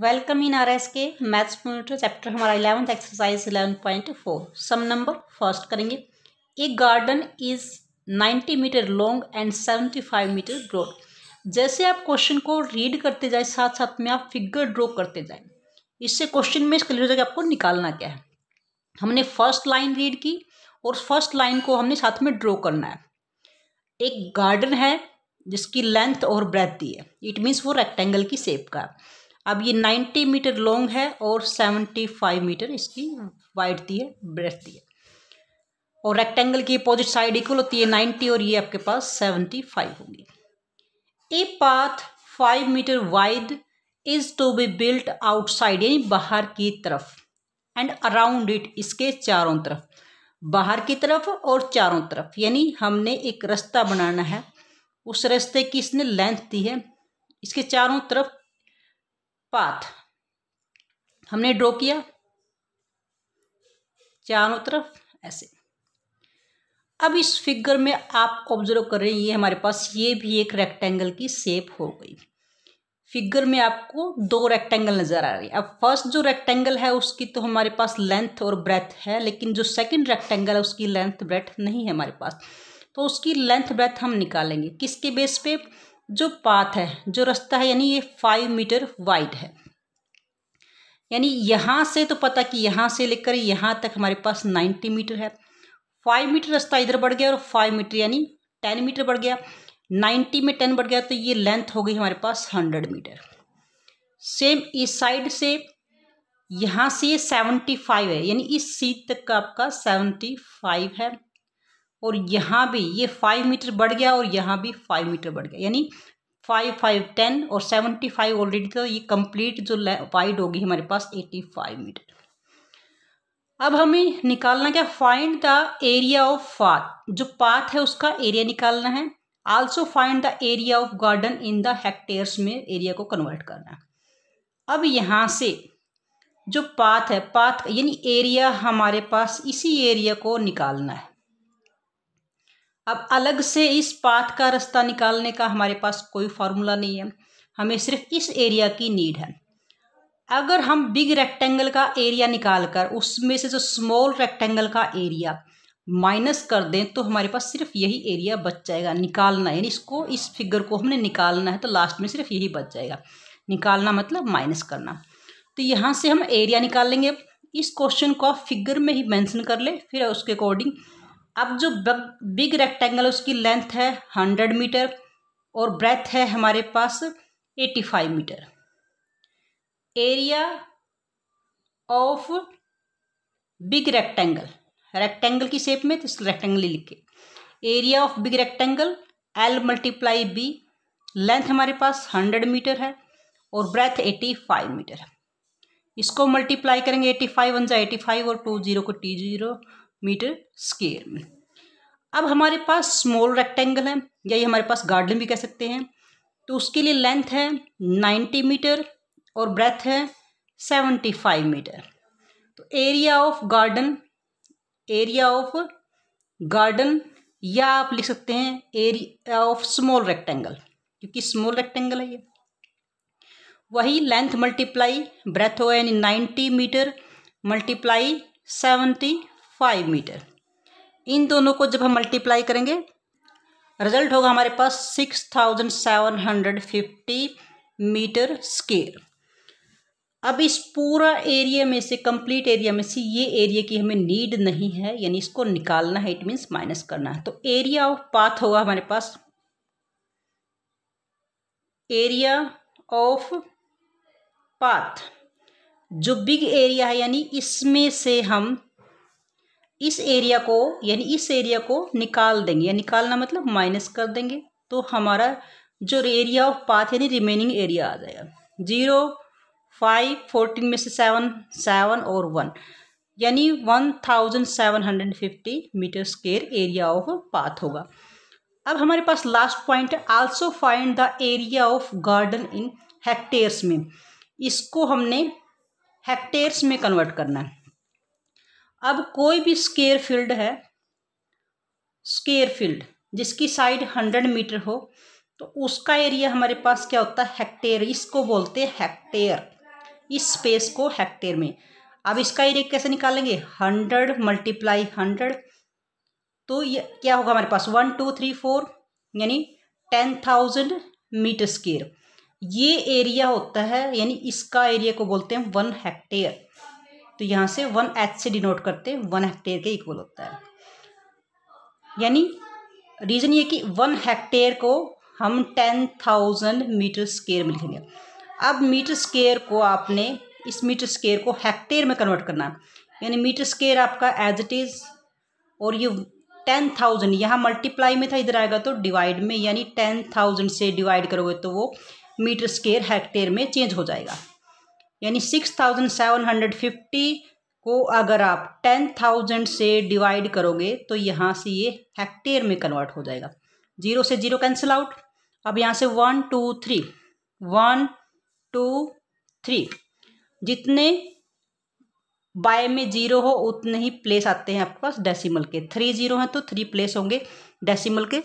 welcome in R S के maths point chapter हमारा eleventh exercise eleven point four sum number first करेंगे a garden is ninety metre long and seventy five metre broad जैसे आप question को read करते जाए साथ साथ में आप फिगर ड्रॉ करते जाए इससे क्वेश्चन में क्लियर हो जाएगा आपको निकालना क्या है हमने फर्स्ट लाइन रीड की और फर्स्ट लाइन को हमने साथ में ड्रॉ करना है एक गार्डन है जिसकी लेंथ और ब्रेथ दी है इट मीन्स वो रेक्टेंगल की शेप का है अब ये नाइन्टी मीटर लॉन्ग है और सेवेंटी फाइव मीटर इसकी वाइड दी है ब्रेथ दी है और रेक्टेंगल की अपोजिट साइड इक्वल होती है नाइन्टी और ये आपके पास सेवेंटी फाइव होगी a path five metre wide is to be built outside यानी बाहर की तरफ एंड अराउंड इट इसके चारों तरफ बाहर की तरफ और चारों तरफ यानी हमने एक रास्ता बनाना है उस रास्ते की इसने लेंथ दी है इसके चारों तरफ पाथ हमने ड्रॉ किया चारों तरफ ऐसे अब इस फिगर में आप ऑब्जर्व कर रहे हैं ये हमारे पास ये भी एक रेक्टेंगल की शेप हो गई फिगर में आपको दो रेक्टेंगल नज़र आ रही है अब फर्स्ट जो रेक्टेंगल है उसकी तो हमारे पास लेंथ और ब्रेथ है लेकिन जो सेकंड रेक्टेंगल है उसकी लेंथ ब्रेथ नहीं है हमारे पास तो उसकी लेंथ ब्रेथ हम निकालेंगे किसके बेस पे जो पाथ है जो रास्ता है यानी ये फाइव मीटर वाइड है यानी यहाँ से तो पता कि यहाँ से लेकर यहाँ तक हमारे पास नाइन्टी मीटर है फाइव मीटर रास्ता इधर बढ़ गया और फाइव मीटर यानी टेन मीटर बढ़ गया नाइन्टी में टेन बढ़ गया तो ये लेंथ हो गई हमारे पास हंड्रेड मीटर सेम इस साइड से यहाँ से ये सेवेंटी फाइव है यानी इस सीट तक का आपका सेवेंटी फाइव है और यहाँ भी ये फाइव मीटर बढ़ गया और यहाँ भी फाइव मीटर बढ़ गया यानी फाइव फाइव टेन और सेवेंटी फाइव ऑलरेडी था ये कंप्लीट जो वाइड होगी हमारे पास एटी फाइव मीटर अब हमें निकालना क्या find the area of path जो पाथ है उसका एरिया निकालना है also find the area of garden in the hectares में एरिया को कन्वर्ट करना है अब यहाँ से जो पाथ है पाथ यानी एरिया हमारे पास इसी एरिया को निकालना है अब अलग से इस पाथ का रास्ता निकालने का हमारे पास कोई फार्मूला नहीं है हमें सिर्फ इस एरिया की नीड है अगर हम बिग रेक्टेंगल का एरिया निकाल कर उसमें से जो स्मॉल रेक्टेंगल का एरिया माइनस कर दें तो हमारे पास सिर्फ यही एरिया बच जाएगा निकालना यानी इसको इस फिगर को हमने निकालना है तो लास्ट में सिर्फ यही बच जाएगा निकालना मतलब माइनस करना तो यहाँ से हम एरिया निकाल लेंगे इस क्वेश्चन को आप फिगर में ही मेंशन कर ले फिर उसके अकॉर्डिंग अब जो बिग रेक्टेंगल उसकी लेंथ है हंड्रेड मीटर और ब्रेथ है हमारे पास eighty five metre area of big rectangle rectangle की शेप में तो इसको रेक्टेंगल ही लिखे area of big rectangle L multiply B length हमारे पास हंड्रेड मीटर है और ब्रेथ एटी फाइव मीटर है इसको मल्टीप्लाई करेंगे एटी फाइव वन जो एटी फाइव और टू जीरो को टी जीरो मीटर स्केयर में अब हमारे पास स्मॉल रेक्टेंगल है या ये हमारे पास गार्डन भी कह सकते हैं तो उसके लिए लेंथ है नाइन्टी मीटर और ब्रेथ है सेवेंटी फाइव मीटर तो area of garden area of garden या आप लिख सकते हैं एरिया ऑफ स्मॉल रेक्टेंगल क्योंकि स्मॉल रेक्टेंगल है ये वही लेंथ मल्टीप्लाई ब्रेथ हो यानी ninety metre multiply seventy five metre इन दोनों को जब हम मल्टीप्लाई करेंगे रिजल्ट होगा हमारे पास six thousand seven hundred fifty metre square अब इस पूरा एरिया में से कंप्लीट एरिया में से ये एरिया की हमें नीड नहीं है यानी इसको निकालना है इट मीन्स माइनस करना है तो एरिया ऑफ पाथ होगा हमारे पास एरिया ऑफ पाथ जो बिग एरिया है यानी इसमें से हम इस एरिया को यानी इस एरिया को निकाल देंगे या निकालना मतलब माइनस कर देंगे तो हमारा जो एरिया ऑफ पाथ यानी रिमेनिंग एरिया आ जाएगा जीरो फाइव फोर्टीन में से सेवन सेवन और वन यानी one thousand seven hundred fifty metre square area of path होगा अब हमारे पास लास्ट पॉइंट है also find the area of garden in hectares में इसको हमने हेक्टेयर्स में कन्वर्ट करना है अब कोई भी स्केयर फील्ड है स्केयर फील्ड जिसकी साइड हंड्रेड मीटर हो तो उसका एरिया हमारे पास क्या होता है हेक्टेयर इसको बोलते हैं हेक्टेयर इस स्पेस को हेक्टेयर में अब इसका एरिया कैसे निकालेंगे हंड्रेड मल्टीप्लाई हंड्रेड तो ये क्या होगा हमारे पास वन टू थ्री फोर यानी टेन थाउजेंड मीटर स्केयर ये एरिया होता है यानी इसका एरिया को बोलते हैं वन हेक्टेयर तो यहाँ से वन एच से डिनोट करते हैं वन हेक्टेयर के इक्वल होता है यानी रीज़न ये कि वन हेक्टेयर को हम टेन थाउजेंड मीटर स्केयर में लिखेंगे अब मीटर स्केयर को आपने इस मीटर स्केयर को हेक्टेयर में कन्वर्ट करना यानी मीटर स्केयर आपका एज इट इज़ और ये टेन थाउजेंड यहाँ मल्टीप्लाई में था इधर आएगा तो डिवाइड में यानी टेन थाउजेंड से डिवाइड करोगे तो वो मीटर स्केयर हेक्टेयर में चेंज हो जाएगा यानी six thousand seven hundred fifty को अगर आप टेन थाउजेंड से डिवाइड करोगे तो यहाँ से ये हेक्टेयर में कन्वर्ट हो जाएगा जीरो से जीरो कैंसिल आउट अब यहाँ से one two three one two three जितने बाय में जीरो हो उतने ही प्लेस आते हैं आपके पास डेसिमल के थ्री जीरो हैं तो थ्री प्लेस होंगे डेसिमल के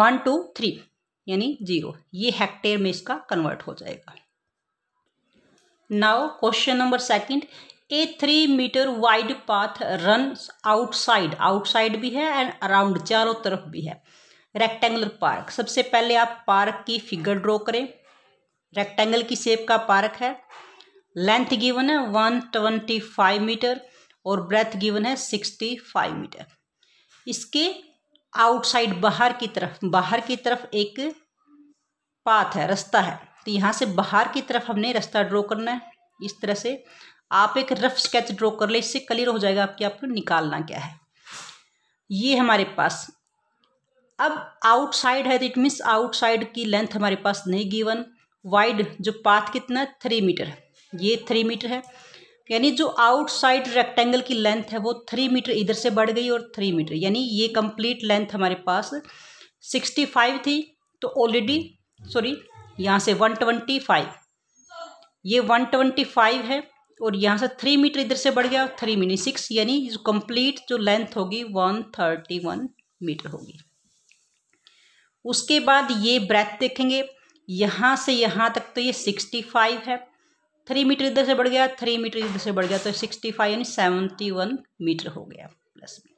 वन टू थ्री यानी जीरो ये हेक्टेयर में इसका कन्वर्ट हो जाएगा now question number second a three metre wide path run outside outside भी है एंड अराउंड चारों तरफ भी है रेक्टेंगुलर पार्क सबसे पहले आप पार्क की फिगर ड्रॉ करें रेक्टेंगल की शेप का पार्क है लेंथ गिवन है वन ट्वेंटी फाइव मीटर और ब्रेथ गिवन है सिक्सटी फाइव मीटर इसके आउटसाइड बाहर की तरफ बाहर की तरफ एक पाथ है रास्ता है तो यहाँ से बाहर की तरफ हमने रास्ता ड्रॉ करना है इस तरह से आप एक रफ स्केच ड्रॉ कर ले इससे क्लियर हो जाएगा आपकी आपको निकालना क्या है ये हमारे पास अब आउटसाइड है तो इट मीन्स आउटसाइड की लेंथ हमारे पास नहीं गिवन वाइड जो पाथ कितना थ्री मीटर ये थ्री मीटर है यानी जो आउटसाइड रेक्टेंगल की लेंथ है वो थ्री मीटर इधर से बढ़ गई और थ्री मीटर यानी ये कंप्लीट लेंथ हमारे पास सिक्सटी फाइव थी तो ऑलरेडी सॉरी यहाँ से वन ट्वेंटी फाइव ये वन ट्वेंटी फाइव है और यहाँ से थ्री मीटर इधर से बढ़ गया थ्री मीटर सिक्स यानी जो कंप्लीट जो लेंथ होगी वन थर्टी वन मीटर होगी उसके बाद ये ब्रेथ देखेंगे यहाँ से यहाँ तक तो ये सिक्सटी फाइव है थ्री मीटर इधर से बढ़ गया थ्री मीटर इधर से बढ़ गया तो सिक्सटी फाइव यानी सेवेंटी वन मीटर हो गया प्लस में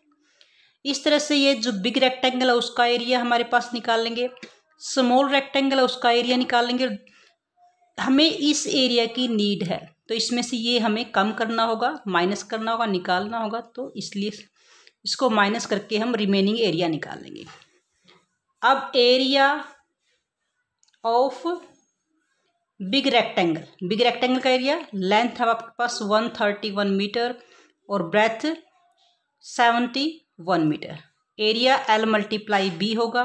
इस तरह से ये जो बिग रेक्टेंगल है उसका एरिया हमारे पास निकाल लेंगे स्मॉल रेक्टेंगल है उसका एरिया निकाल लेंगे हमें इस एरिया की नीड है तो इसमें से ये हमें कम करना होगा माइनस करना होगा निकालना होगा तो इसलिए इसको माइनस करके हम रिमेनिंग एरिया निकाल लेंगे अब area of big rectangle big rectangle का एरिया लेंथ है आपके पास वन थर्टी वन मीटर और breadth seventy one metre area L multiply B होगा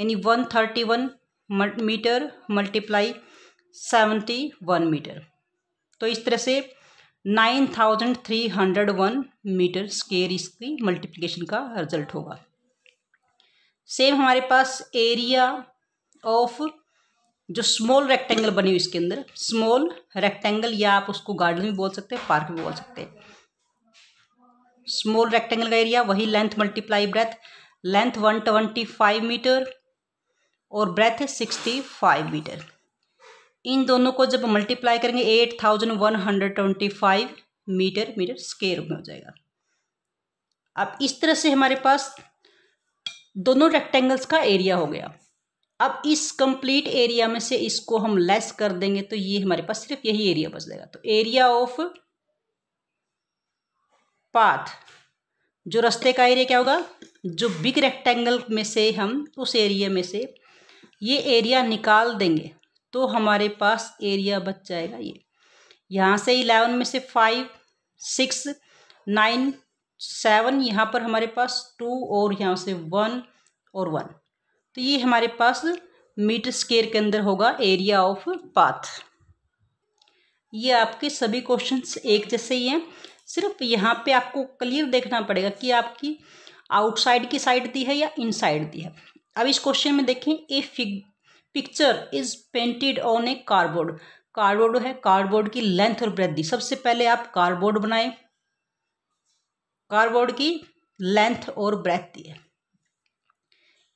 यानी one thirty one metre multiply seventy one metre तो इस तरह से nine thousand three hundred one metre square इसकी मल्टीप्लिकेशन का रिजल्ट होगा सेम हमारे पास एरिया ऑफ जो स्मॉल रेक्टेंगल बनी हुई इसके अंदर स्मॉल रेक्टेंगल या आप उसको गार्डन भी बोल सकते हैं पार्क भी बोल सकते हैं स्मॉल रेक्टेंगल का एरिया वही length multiply breadth length one twenty five metre और ब्रेथ सिक्सटी फाइव मीटर इन दोनों को जब मल्टीप्लाई करेंगे eight thousand one hundred twenty five metre metre square में हो जाएगा अब इस तरह से हमारे पास दोनों रेक्टेंगल्स का एरिया हो गया अब इस कंप्लीट एरिया में से इसको हम लेस कर देंगे तो ये हमारे पास सिर्फ यही एरिया बच जाएगा तो एरिया ऑफ पाथ जो रास्ते का एरिया क्या होगा जो बिग रेक्टेंगल में से हम उस एरिया में से ये एरिया निकाल देंगे तो हमारे पास एरिया बच जाएगा ये यहाँ से इलेवन में से फाइव सिक्स नाइन सेवन यहाँ पर हमारे पास टू और यहाँ से वन और वन तो ये हमारे पास मीटर स्केयर के अंदर होगा एरिया ऑफ पाथ ये आपके सभी क्वेश्चंस एक जैसे ही हैं सिर्फ यहाँ पे आपको क्लियर देखना पड़ेगा कि आपकी आउटसाइड की साइड दी है या इनसाइड दी है अब इस क्वेश्चन में देखें a fig picture is painted on a cardboard cardboard है कार्डबोर्ड की लेंथ और ब्रेथ दी सबसे पहले आप कार्डबोर्ड बनाएं कार्डबोर्ड की लेंथ और ब्रेथ दी है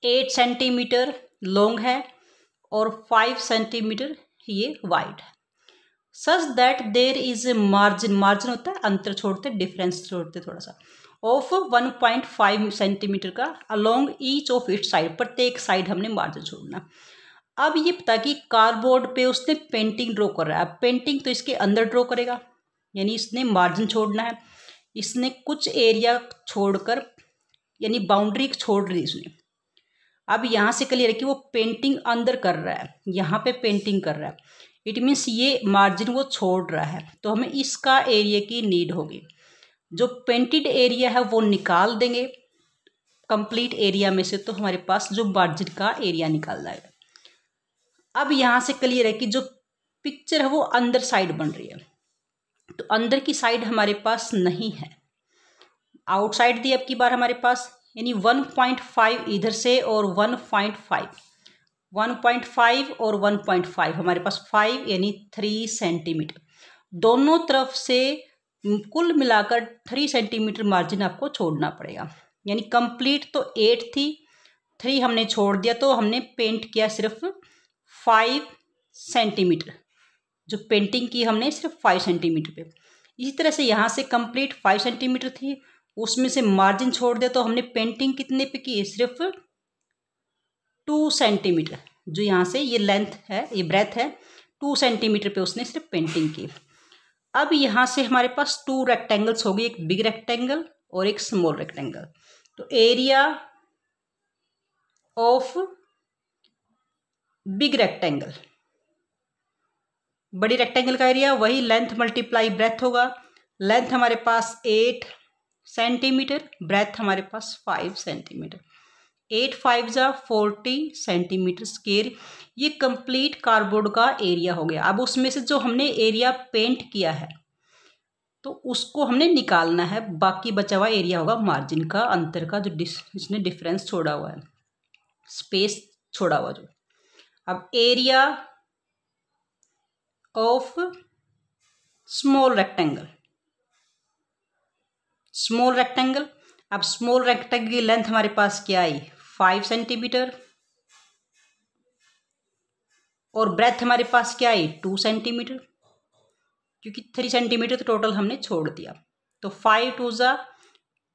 एट सेंटीमीटर लॉन्ग है और फाइव सेंटीमीटर ये वाइड है such that there is margin margin होता है अंतर छोड़ते डिफरेंस छोड़ते थोड़ा सा of one point five centimetre का along each of it side प्रत्येक साइड हमने मार्जिन छोड़ना अब ये पता कि कार्डबोर्ड पे उसने पेंटिंग ड्रॉ कर रहा है पेंटिंग तो इसके अंदर ड्रॉ करेगा यानी इसने मार्जिन छोड़ना है इसने कुछ एरिया छोड़कर यानी बाउंड्री छोड़ दी इसने अब यहाँ से क्लियर है कि वो पेंटिंग अंदर कर रहा है यहाँ पे पेंटिंग कर रहा है इट मीन्स ये मार्जिन वो छोड़ रहा है तो हमें इसका एरिया की नीड होगी जो पेंटेड एरिया है वो निकाल देंगे कंप्लीट एरिया में से तो हमारे पास जो मार्जिन का एरिया निकाल जाएगा अब यहाँ से क्लियर है कि जो पिक्चर है वो अंदर साइड बन रही है तो अंदर की साइड हमारे पास नहीं है आउटसाइड दी अब की बार हमारे पास यानी 1.5 इधर से और 1.5 1.5 और 1.5 हमारे पास 5 यानी 3 सेंटीमीटर दोनों तरफ से कुल मिलाकर 3 सेंटीमीटर मार्जिन आपको छोड़ना पड़ेगा यानी कंप्लीट तो 8 थी 3 हमने छोड़ दिया तो हमने पेंट किया सिर्फ 5 सेंटीमीटर जो पेंटिंग की हमने सिर्फ 5 सेंटीमीटर पे इसी तरह से यहाँ से कंप्लीट 5 सेंटीमीटर थी उसमें से मार्जिन छोड़ दे तो हमने पेंटिंग कितने पे की सिर्फ टू सेंटीमीटर जो यहाँ से ये लेंथ है ये ब्रेथ है टू सेंटीमीटर पे उसने सिर्फ पेंटिंग की अब यहाँ से हमारे पास टू रेक्टेंगल्स होगी एक बिग रेक्टेंगल और एक स्मॉल रेक्टेंगल तो एरिया ऑफ बिग रेक्टेंगल बड़ी रेक्टेंगल का एरिया वही लेंथ मल्टीप्लाई ब्रेथ होगा लेंथ हमारे पास एट सेंटीमीटर ब्रेथ हमारे पास फाइव सेंटीमीटर एट फाइव ज़ा फोर्टी सेंटीमीटर स्केयर ये कंप्लीट कार्डबोर्ड का एरिया हो गया अब उसमें से जो हमने एरिया पेंट किया है तो उसको हमने निकालना है बाकी बचा हुआ एरिया होगा मार्जिन का अंतर का जो डिस इसने डिफरेंस छोड़ा हुआ है स्पेस छोड़ा हुआ जो अब area of small rectangle small rectangle अब स्मॉल रेक्टेंगल की लेंथ हमारे पास क्या आई फाइव सेंटीमीटर और ब्रेथ हमारे पास क्या आई टू सेंटीमीटर क्योंकि थ्री सेंटीमीटर तो टोटल हमने छोड़ दिया तो फाइव टू ज़ा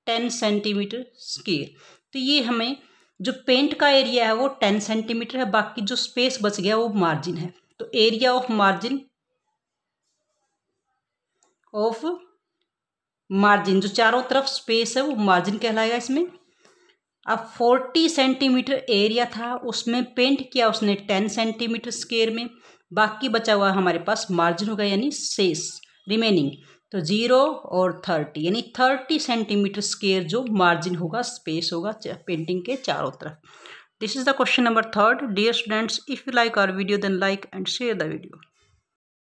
टेन सेंटीमीटर स्केयर तो ये हमें जो पेंट का एरिया है वो टेन सेंटीमीटर है बाकी जो स्पेस बच गया वो मार्जिन है तो area of margin of margin जो चारों तरफ स्पेस है वो मार्जिन कहलाएगा इसमें अब 40 सेंटीमीटर एरिया था उसमें पेंट किया उसने 10 सेंटीमीटर स्केयर में बाकी बचा हुआ हमारे पास मार्जिन होगा यानी सेस रिमेनिंग तो जीरो और थर्टी यानी थर्टी सेंटीमीटर स्केयर जो मार्जिन होगा स्पेस होगा पेंटिंग के चारों तरफ this is the question number third dear students if you like our video then like and share the video